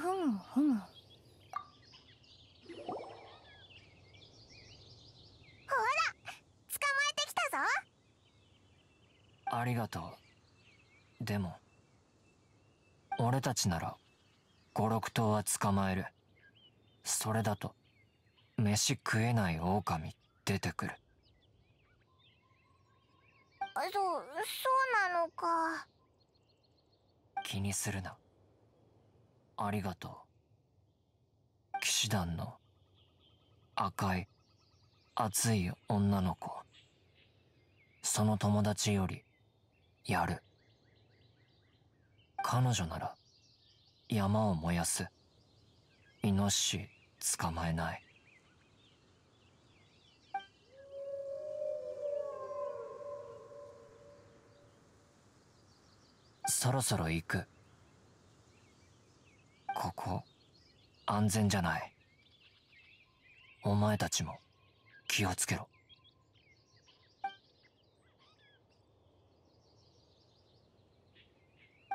ふむふむほら捕まえてきたぞありがとうでも俺たちなら五六頭は捕まえるそれだと飯食えない狼出てくるそそうなのか気にするなありがとう。騎士団の赤い熱い女の子。その友達よりやる。彼女なら山を燃やす。イノシシ捕まえない。そろそろ行く。ここ安全じゃないお前たちも気をつけろ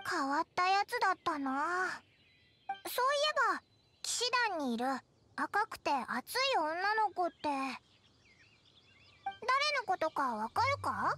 変わったやつだったなそういえば騎士団にいる赤くて熱い女の子って誰のことかわかるか